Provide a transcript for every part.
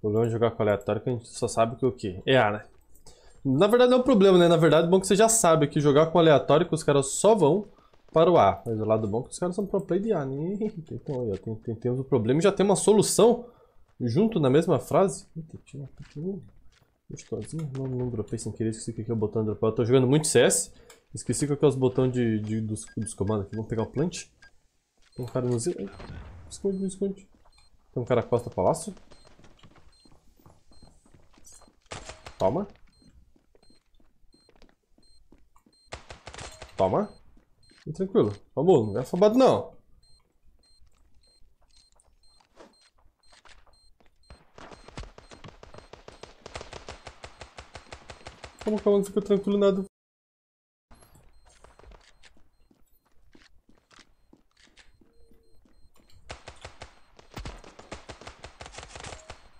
Problema de jogar com aleatório que a gente só sabe que o É A, né? Na verdade não é um problema, né? Na verdade é bom que você já sabe que jogar com aleatório que os caras só vão para o A. Mas o lado bom é que os caras são pro play de A. Então aí, ó, tem, tem, temos um problema e já tem uma solução junto na mesma frase. Eita, tinha Não, não dropei sem querer, esqueci que é o botão de dropar. Eu tô jogando muito CS. Esqueci que que é os botões de, de dos, dos, comandos aqui. Vamos pegar o plant. Tem um cara no Z. Esconde, esconde. Tem um cara costa palácio. Toma. Toma. E tranquilo. Vamos, não é afobado não. Como que não fica tranquilo nada?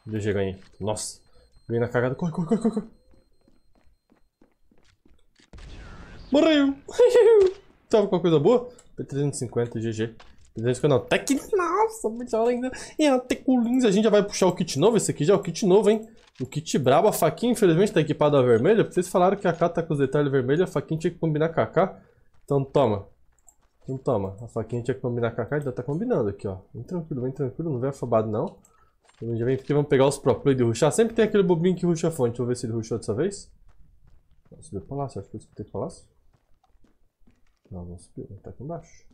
GG ganhei. Nossa. Vem na cagada. Corre, corre, corre, corre. corre. Morreu! Tava com uma coisa boa? P350, GG. P350 não. que Nossa, melhor ainda. E a Teculins, a gente já vai puxar o kit novo. Esse aqui já é o kit novo, hein? O kit brabo, a faquinha infelizmente tá equipada a vermelha. Vocês falaram que a K tá com os detalhes vermelhos, a faquinha tinha que combinar com a K. Então toma. Então toma. A faquinha tinha que combinar com a K, já tá combinando aqui, ó. Vem tranquilo, vem tranquilo, não vem afobado não. Já vem aqui, vamos pegar os pro play de ruxar. Ah, sempre tem aquele bobinho que ruxa a fonte. Deixa eu ver se ele ruxou dessa vez. subiu o palácio. Acho que eu escutei o palácio. Não, não subiu. Ele tá aqui embaixo.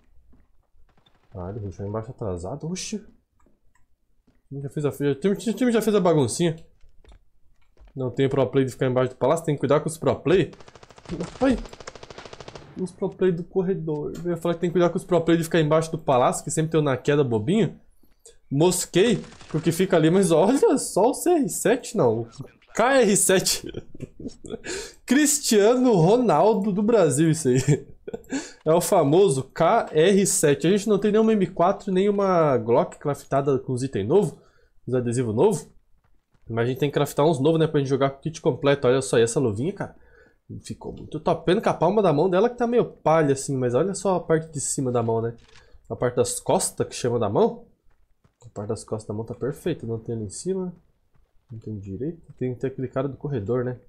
Ah, ele ruxou embaixo atrasado. Oxi. O time já fez a, o time já fez a baguncinha. Não tem pro play de ficar embaixo do palácio. Tem que cuidar com os pro play. Ai. Os pro play do corredor. Eu ia falar que tem que cuidar com os pro play de ficar embaixo do palácio, que sempre tem o na queda bobinho. Mosquei porque que fica ali, mas olha só o CR7 não. KR7. Cristiano Ronaldo do Brasil, isso aí. É o famoso KR7. A gente não tem nenhuma M4, nenhuma Glock craftada com os itens novos, os adesivos novos. Mas a gente tem que craftar uns novos, né? Pra gente jogar com o kit completo. Olha só, essa luvinha, cara, ficou muito top. Pena com a palma da mão dela que tá meio palha, assim. Mas olha só a parte de cima da mão, né? A parte das costas que chama da mão. A parte das costas da mão tá perfeita, não tem ali em cima. Não tem direito. Tem que ter aquele cara do corredor, né?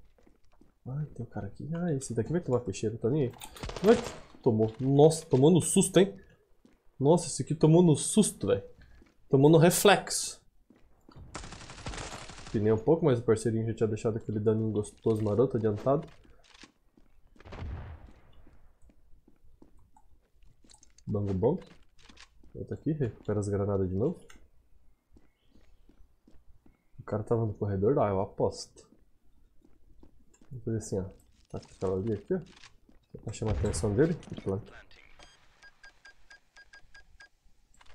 Ai, tem um cara aqui. Ah, esse daqui vai tomar peixeira, tá nem aí. Tomou. Nossa, tomou no susto, hein? Nossa, esse aqui tomou no susto, velho. Tomou no reflexo. Pinei um pouco, mas o parceirinho já tinha deixado aquele daninho gostoso maroto adiantado. Bango bom. Volta aqui, recupera as granadas de novo cara tava no corredor lá, eu aposto. Vou fazer assim, ó. Tá com aquela ali aqui, ó. pra chamar a atenção dele. Pronto. Tá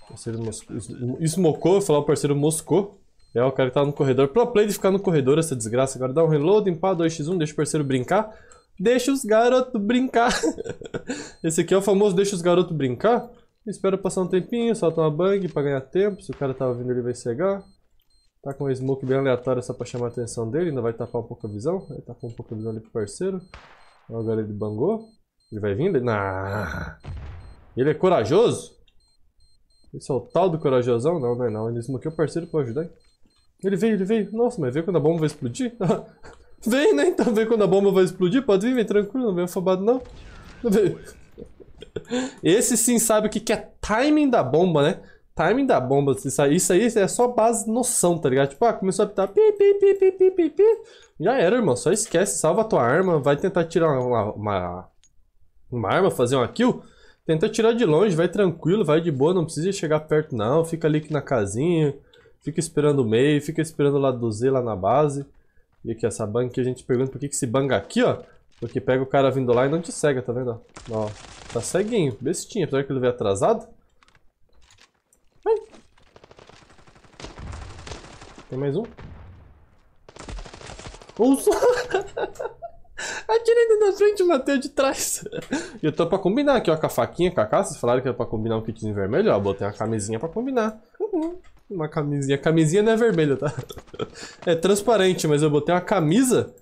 parceiro moscou. Smocou, falar o parceiro moscou. É, o cara que no corredor. Pro play de ficar no corredor, essa desgraça. Agora dá um reload, empá 2x1, deixa o parceiro brincar. Deixa os garotos brincar. Esse aqui é o famoso deixa os garotos brincar. Espera passar um tempinho, solta uma bang pra ganhar tempo. Se o cara tava vindo, ele vai cegar. Tá com um smoke bem aleatório só pra chamar a atenção dele, ainda vai tapar um pouco a visão. Ele tapou um pouco a visão ali pro parceiro. Agora ele bangou. Ele vai vindo? Ele... Nah. Ele é corajoso? Esse é o tal do corajosão? Não, não é não. Ele esmoqueou o parceiro pra ajudar. Ele veio, ele veio. Nossa, mas veio quando a bomba vai explodir? vem, né? Então vem quando a bomba vai explodir. Pode vir, vem tranquilo. Não vem afobado, não. Não veio. Esse sim sabe o que é timing da bomba, né? timing da bomba, isso assim, aí, isso aí é só base noção, tá ligado? Tipo, ah, começou a apitar, pi, pi, pi, pi, pi, pi, pi. Já era, irmão, só esquece, salva a tua arma, vai tentar tirar uma, uma, uma arma, fazer uma kill. Tenta tirar de longe, vai tranquilo, vai de boa, não precisa chegar perto não, fica ali na casinha, fica esperando o meio, fica esperando o lado do Z lá na base. E aqui essa banga que a gente pergunta por que, que se banga aqui, ó. Porque pega o cara vindo lá e não te cega, tá vendo? Ó, tá ceguinho, bestinha, apesar que ele veio atrasado. Tem mais um? Ouça! Atirei da frente e matei de trás. E eu tô pra combinar aqui, ó, com a faquinha, com a caça. Vocês falaram que era pra combinar um kitzinho vermelho, ó. Botei uma camisinha pra combinar. Uhum. Uma camisinha. Camisinha não é vermelha, tá? É transparente, mas eu botei uma camisa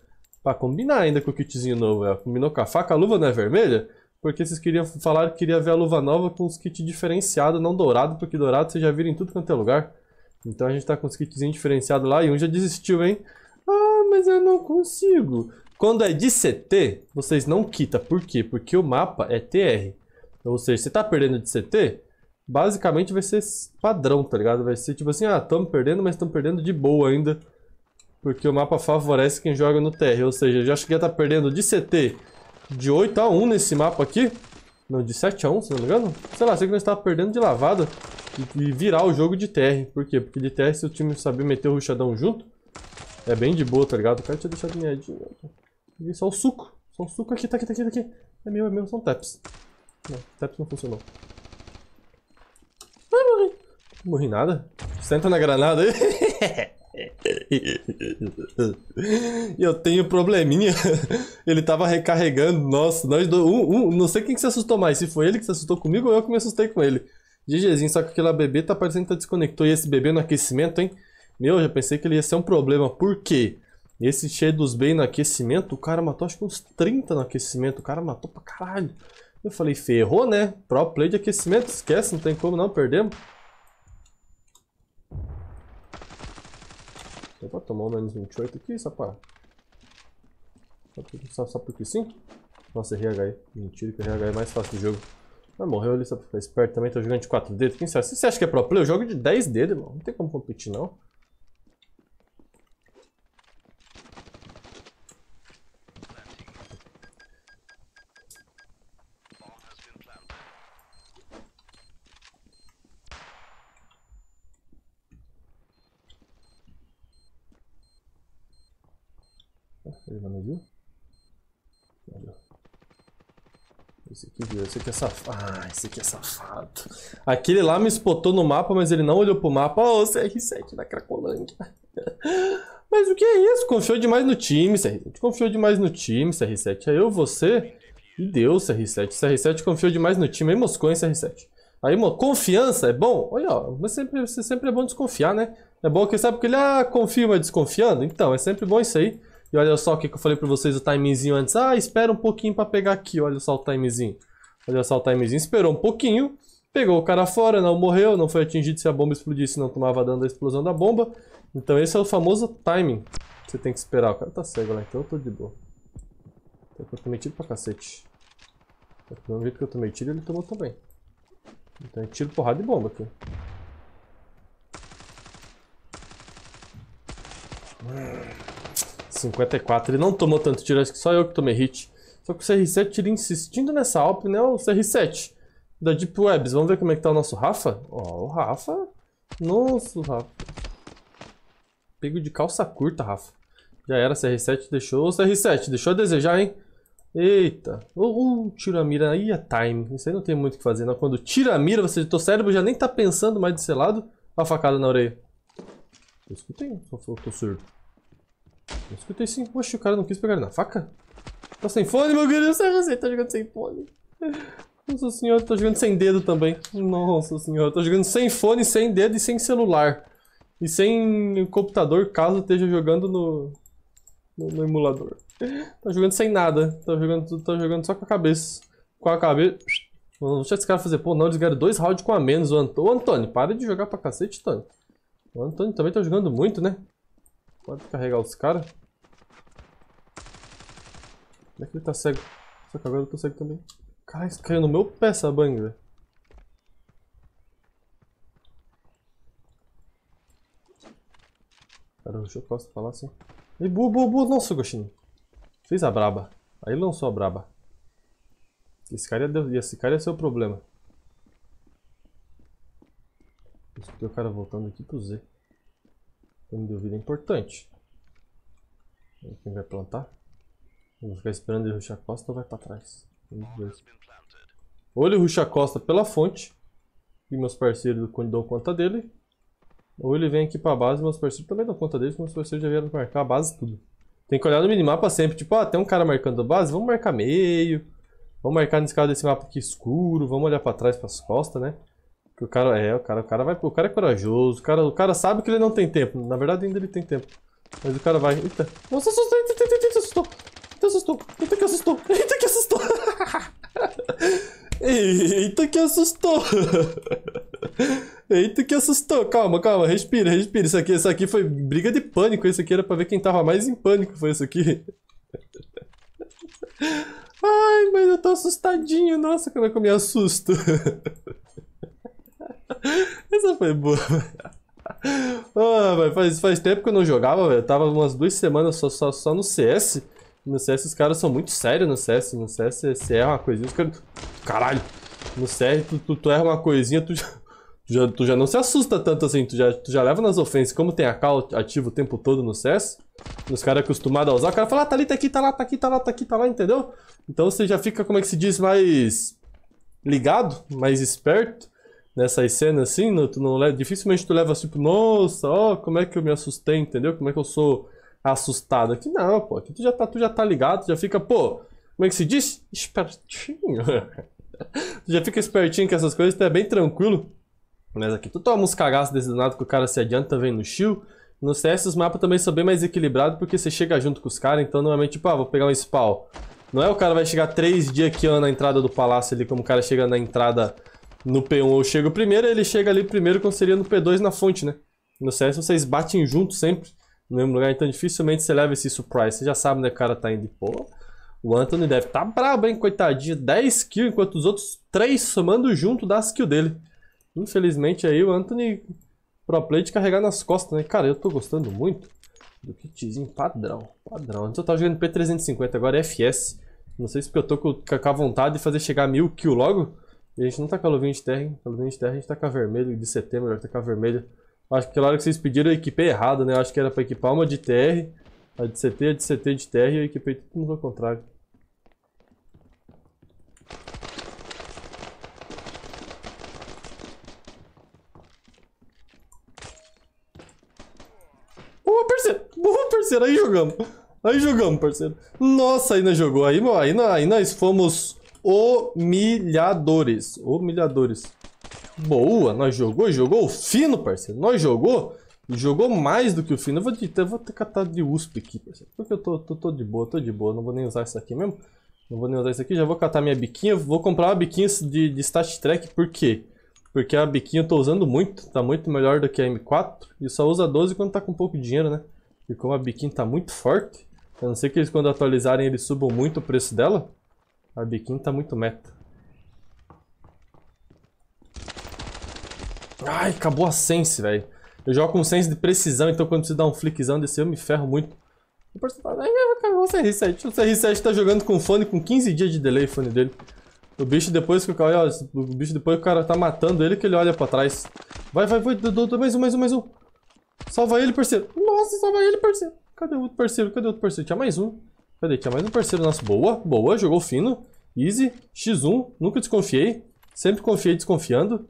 pra combinar ainda com o kitzinho novo. Ó. É. Combinou com a faca, a luva não é vermelha? Porque vocês queriam falar que queria ver a luva nova com os kits diferenciados, não dourado, porque dourado vocês já viram em tudo quanto é lugar. Então a gente tá com os kitzinhos diferenciados lá e um já desistiu, hein? Ah, mas eu não consigo. Quando é de CT, vocês não quitam. Por quê? Porque o mapa é TR. Ou seja, você tá perdendo de CT, basicamente vai ser padrão, tá ligado? Vai ser tipo assim, ah, estamos perdendo, mas estamos perdendo de boa ainda. Porque o mapa favorece quem joga no TR. Ou seja, já cheguei a estar tá perdendo de CT de 8 a 1 nesse mapa aqui. Não, de 7 a 1, se não me engano. Sei lá, sei que nós estávamos perdendo de lavada e, e, virar o jogo de TR. Por quê? Porque de TR, se o time saber meter o ruxadão junto, é bem de boa, tá ligado? O cara tinha deixado minha E só o suco. Só o suco aqui, tá aqui, tá aqui, tá aqui. É meu, é meu, são taps. Não, taps não funcionou. Ai, ah, morri. morri nada. Senta na granada aí. eu tenho probleminha. Ele tava recarregando. Nossa, nós dois. Um, um, não sei quem que se assustou mais. Se foi ele que se assustou comigo ou eu que me assustei com ele. GGzinho, só que aquela bebê tá parecendo que tá desconectou. E esse bebê no aquecimento, hein? Meu, já pensei que ele ia ser um problema. Por quê? Esse cheio dos bem no aquecimento, o cara matou acho que uns 30 no aquecimento. O cara matou pra caralho. Eu falei, ferrou, né? Pro play de aquecimento, esquece, não tem como não, perdemos. Dá tá pra tomar um menos 28 aqui, sapá? Só porque, só, só porque sim? Nossa, RHI. Mentira que o RH é mais fácil do jogo. Mas ah, morreu ali só pra ficar esperto também. Tô jogando de 4 dedos. Quem sabe? Se você acha que é pro play, eu jogo de 10 dedos, irmão. Não tem como competir, não. Ele não me viu? Esse aqui viu, esse aqui é safado. Ah, esse aqui é safado. Aquele lá me espotou no mapa, mas ele não olhou pro mapa. Ô, oh, CR7 da Cracolândia. Mas o que é isso? Confiou demais no time, CR7. Confiou demais no time, CR7. É eu, você e Deus, CR7. CR7 confiou demais no time. Aí moscou, hein, CR7. Aí, mo... confiança é bom? Olha, ó, mas sempre, sempre é bom desconfiar, né? É bom que sabe porque ele, ah, confia, mas desconfiando. Então, é sempre bom isso aí. E olha só o que, que eu falei pra vocês o timezinho antes. Ah, espera um pouquinho pra pegar aqui. Olha só o timezinho. Olha só o timezinho. Esperou um pouquinho. Pegou o cara fora, não morreu, não foi atingido se a bomba explodisse, não tomava dano da explosão da bomba. Então esse é o famoso timing. Você tem que esperar. O cara tá cego lá, então eu tô de boa. Então eu tô tomei tiro pra cacete. É do mesmo jeito que eu tomei tiro, ele tomou também. Então é tiro, porrada e bomba aqui. Hum. 54. Ele não tomou tanto tiro, acho que só eu que tomei hit. Só que o CR7 ele insistindo nessa Alp, né? O CR7 da Deep Webs. Vamos ver como é que tá o nosso Rafa? Ó, o Rafa. Nossa, o Rafa. Pego de calça curta, Rafa. Já era, CR7 deixou. O CR7 deixou a desejar, hein? Eita. Uh, uh, tira a mira. aí a time. Isso aí não tem muito o que fazer, não. Quando tira a mira, você, teu cérebro já nem tá pensando mais desse lado. A facada na orelha. Eu escutei, só faltou surdo. Eu escutei sim. Poxa, o cara não quis pegar ele na faca? Tá sem fone, meu querido? Você tá jogando sem fone. Nossa senhora, tô tá jogando sem dedo também. Nossa senhora, tô tá jogando sem fone, sem dedo e sem celular. E sem computador, caso esteja jogando no, no, no emulador. Tá jogando sem nada. Tá jogando, tá jogando só com a cabeça. Com a cabeça. Não deixa esse cara fazer. Pô, não, eles ganharam dois rounds com a menos. O Antônio, Antônio para de jogar pra cacete, Tony. O Antônio também tá jogando muito, né? Pode carregar os caras? Como é que ele tá cego? Só que agora eu tô cego também. Caralho, caiu no meu pé essa bang, velho. Cara, eu posso falar tá assim. E boa, boa, boa, nossa, Gostinho. Fez a braba. Aí lançou a braba. Esse cara ia, esse cara ia ser o problema. Escutei o cara voltando aqui pro Z. Sem dúvida vida é importante. Quem vai plantar? Vou ficar esperando ele ruxar a costa ou vai pra trás? Ou ele ruxa a costa pela fonte e meus parceiros dão conta dele. Ou ele vem aqui pra base e meus parceiros também dão conta dele, porque meus parceiros já vieram marcar a base tudo. Tem que olhar no minimapa sempre, tipo, ah, tem um cara marcando a base, vamos marcar meio. Vamos marcar nesse cara desse mapa aqui escuro, vamos olhar pra trás, pras costas, né? o cara é, o cara, o cara vai, o cara é corajoso, o cara, o cara sabe que ele não tem tempo. Na verdade ainda ele tem tempo. Mas o cara vai. Eita! Nossa, assustou! Eita, eita, eita, assustou! Eita, assustou! Eita, que assustou! Eita, que assustou! Eita, que assustou! Eita, que assustou! Calma, calma, respira, respira. Isso aqui, isso aqui foi briga de pânico. Isso aqui era pra ver quem tava mais em pânico. Foi isso aqui. Ai, mas eu tô assustadinho. Nossa, como é que eu me assusto. Essa foi boa. Ah, faz, faz tempo que eu não jogava, velho. Tava umas duas semanas só, só, só no CS. No CS os caras são muito sérios no CS. No CS você erra uma coisinha, os caras. Caralho! No CS tu, tu, tu erra uma coisinha, tu já, tu já, tu já não se assusta tanto assim, tu já, tu já leva nas ofensas. Como tem a cal ativo o tempo todo no CS, os caras acostumados a usar, o cara fala, ah, tá ali, tá aqui, tá lá, tá aqui, tá lá, tá aqui, tá lá, entendeu? Então você já fica, como é que se diz, mais ligado, mais esperto nessas cenas assim, não, tu não leva, dificilmente tu leva tipo, nossa, ó, como é que eu me assustei, entendeu? Como é que eu sou assustado aqui? Não, pô, aqui tu já tá, tu já tá ligado, tu já fica, pô, como é que se diz? Espertinho. tu já fica espertinho com essas coisas, tu é bem tranquilo. Mas aqui tu toma uns cagaços desse danado que o cara se adianta vem no shield. No CS os mapas também são bem mais equilibrados porque você chega junto com os caras, então normalmente, tipo, ah, vou pegar um spawn. Não é o cara vai chegar três dias aqui ó, na entrada do palácio ali, como o cara chega na entrada no P1 eu chego primeiro, ele chega ali primeiro, como seria no P2 na fonte, né? No CS vocês batem junto sempre, no mesmo lugar, então dificilmente você leva esse surprise. Você já sabe, né? O cara tá indo de pô. O Anthony deve tá brabo, hein? Coitadinho, 10 kills, enquanto os outros 3 somando junto dá as kills dele. Infelizmente aí o Anthony pro play de carregar nas costas, né? Cara, eu tô gostando muito do kitzinho padrão, padrão. Antes eu tava jogando P350, agora é FS. Não sei se porque eu tô com, a vontade de fazer chegar mil kills logo. E a gente não tá com a luvinha de terra, hein? Com a luvinha de terra a gente tá com a vermelha, de setembro, agora tá com a vermelha. Acho que na hora que vocês pediram eu equipei errado, né? Acho que era pra equipar uma de TR, a de CT, a de CT de TR e eu equipei tudo ao contrário. Boa, parceiro! Boa, parceiro! Aí jogamos! Aí jogamos, parceiro. Nossa, aí jogou. Aí, aí, aí nós fomos Humilhadores. Humilhadores. Boa, nós jogou, jogou o fino, parceiro. Nós jogou, jogou mais do que o fino. Eu vou, eu vou ter de USP aqui, parceiro. Porque eu tô, tô, tô de boa, tô de boa. Não vou nem usar isso aqui mesmo. Não vou nem usar isso aqui. Já vou catar minha biquinha. Vou comprar uma biquinha de, de Stat Track, por quê? Porque a biquinha eu tô usando muito. Tá muito melhor do que a M4. E só usa 12 quando tá com pouco dinheiro, né? E como a biquinha tá muito forte, a não ser que eles quando atualizarem eles subam muito o preço dela. A biquinho tá muito meta. Ai, acabou a sense, velho. Eu jogo com sense de precisão, então quando preciso dar um flickzão desse eu me ferro muito. Acabou o CR7. O CR7 tá jogando com fone com 15 dias de delay, fone dele. O bicho depois que o cara. Olha, o bicho depois que o cara tá matando ele que ele olha pra trás. Vai, vai, vai, do, do, mais um, mais um, mais um. Salva ele, parceiro. Nossa, salva ele, parceiro. Cadê o outro parceiro? Cadê o outro parceiro? Tinha mais um. Peraí, Tinha mais um parceiro nosso. Boa, boa, jogou fino. Easy, X1, nunca desconfiei. Sempre confiei desconfiando.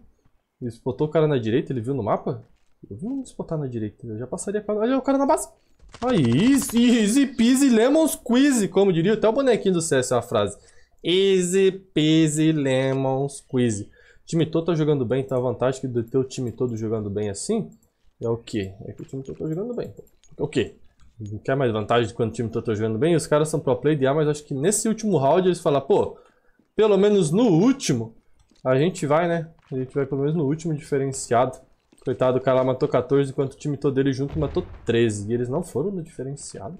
Ele spotou o cara na direita, ele viu no mapa? Eu vi um spotar na direita, eu já passaria pra... Olha o cara na base. Aí, easy, easy peasy lemon squeeze, como diria até o bonequinho do CS, é a frase. Easy peasy lemon quiz O time todo tá jogando bem, tá a vantagem de ter o time todo jogando bem assim. É o quê? É que o time todo tá jogando bem. É o quê? não quer mais vantagem quando o time tá, jogando bem. Os caras são pro play de A, mas acho que nesse último round eles falam, pô, pelo menos no último, a gente vai, né? A gente vai pelo menos no último diferenciado. Coitado, o cara lá matou 14, enquanto o time todo dele junto matou 13. E eles não foram no diferenciado.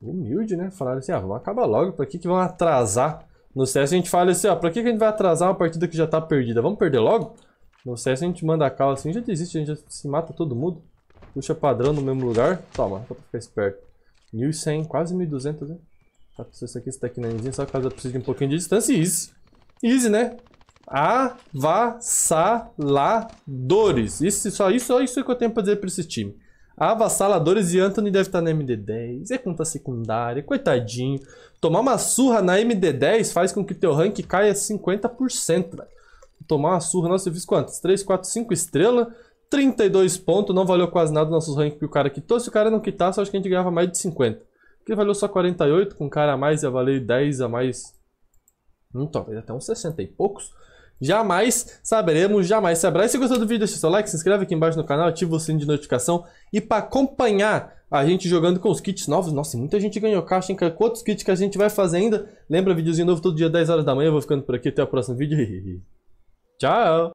Humilde, né? Falaram assim, ah, vamos acabar logo, pra que que vão atrasar? No CS a gente fala assim, ó, ah, pra que que a gente vai atrasar uma partida que já tá perdida? Vamos perder logo? No CS a gente manda a cala assim, já desiste, a gente já se mata todo mundo. Puxa padrão no mesmo lugar. Toma, só pra ficar esperto. 1100, quase 1200, né? Tá só que isso aqui, esse tecnanezinho, só caso eu precise de um pouquinho de distância. easy. Easy, né? Avassaladores. Isso, só isso, só isso que eu tenho pra dizer pra esse time. Avassaladores e Anthony deve estar tá na MD10. É conta secundária, coitadinho. Tomar uma surra na MD10 faz com que teu rank caia 50%, velho. Tomar uma surra, nossa, eu fiz quantas? 3, 4, 5 estrelas. 32 pontos, não valeu quase nada nossos rankings que o cara quitou. Se o cara não quitasse, acho que a gente ganhava mais de 50. Porque valeu só 48, com um cara a mais ia valer 10 a mais. não hum, talvez é até uns 60 e poucos. Jamais saberemos, jamais saberá. E se gostou do vídeo, deixa o seu like, se inscreve aqui embaixo no canal, ativa o sininho de notificação. E para acompanhar a gente jogando com os kits novos, nossa, muita gente ganhou caixa, hein? Quantos kits que a gente vai fazer ainda? Lembra, videozinho novo todo dia, 10 horas da manhã. Eu vou ficando por aqui, até o próximo vídeo. Tchau!